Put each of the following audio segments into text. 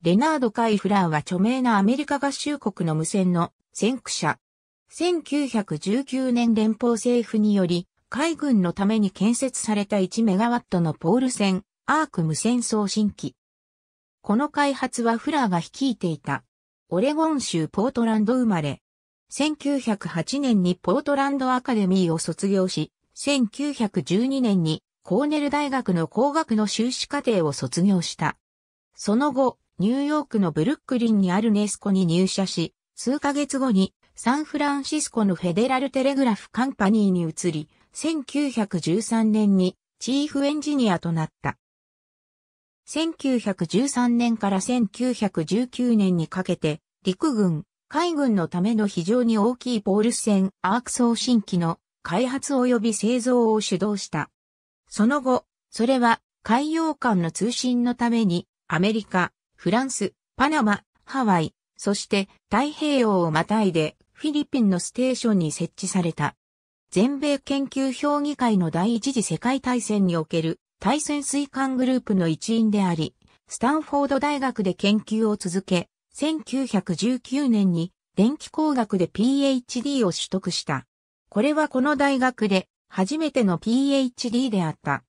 レナード・カイ・フラーは著名なアメリカ合衆国の無線の先駆者。1919年連邦政府により、海軍のために建設された1メガワットのポール船、アーク無線送信機。この開発はフラーが率いていた。オレゴン州ポートランド生まれ。1908年にポートランドアカデミーを卒業し、1912年にコーネル大学の工学の修士課程を卒業した。その後、ニューヨークのブルックリンにあるネスコに入社し、数ヶ月後にサンフランシスコのフェデラルテレグラフカンパニーに移り、1913年にチーフエンジニアとなった。1913年から1919年にかけて、陸軍、海軍のための非常に大きいポールス船アーク送信機の開発及び製造を主導した。その後、それは海洋間の通信のためにアメリカ、フランス、パナマ、ハワイ、そして太平洋をまたいでフィリピンのステーションに設置された。全米研究評議会の第一次世界大戦における対潜水艦グループの一員であり、スタンフォード大学で研究を続け、1919年に電気工学で PhD を取得した。これはこの大学で初めての PhD であった。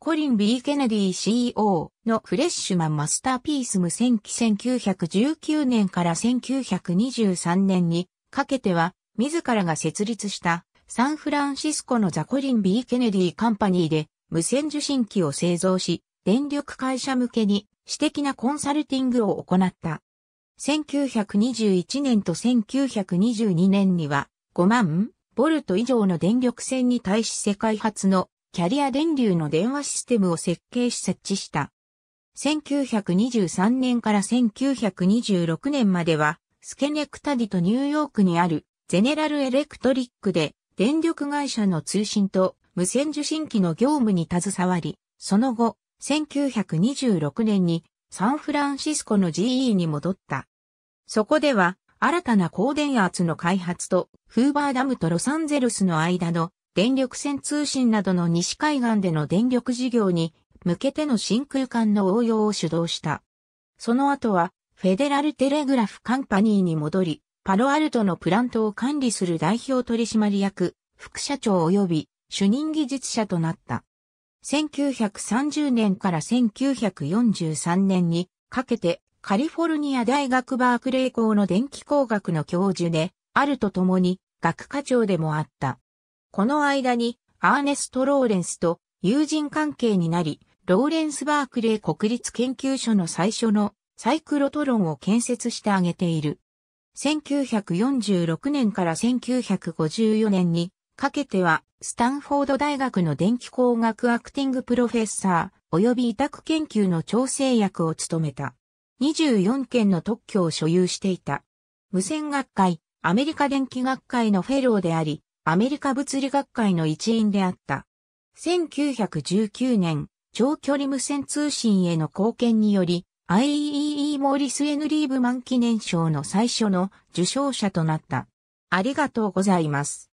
コリン・ B・ ケネディ CEO のフレッシュマンマスターピース無線機1919年から1923年にかけては自らが設立したサンフランシスコのザ・コリン・ B・ ケネディカンパニーで無線受信機を製造し電力会社向けに私的なコンサルティングを行った。1921年と1922年には5万ボルト以上の電力線に対し世界初のキャリア電流の電話システムを設計し設置した。1923年から1926年までは、スケネクタディとニューヨークにあるゼネラルエレクトリックで電力会社の通信と無線受信機の業務に携わり、その後、1926年にサンフランシスコの GE に戻った。そこでは新たな高電圧の開発とフーバーダムとロサンゼルスの間の電力線通信などの西海岸での電力事業に向けての真空管の応用を主導した。その後は、フェデラルテレグラフカンパニーに戻り、パロアルトのプラントを管理する代表取締役、副社長及び主任技術者となった。1930年から1943年にかけてカリフォルニア大学バークレー校の電気工学の教授で、あると共に学科長でもあった。この間にアーネスト・ローレンスと友人関係になり、ローレンス・バークレー国立研究所の最初のサイクロトロンを建設してあげている。1946年から1954年にかけては、スタンフォード大学の電気工学アクティングプロフェッサー、及び委託研究の調整役を務めた。24件の特許を所有していた。無線学会、アメリカ電気学会のフェローであり、アメリカ物理学会の一員であった。1919年、長距離無線通信への貢献により、i e e モーリス・エヌ・リーブマン記念賞の最初の受賞者となった。ありがとうございます。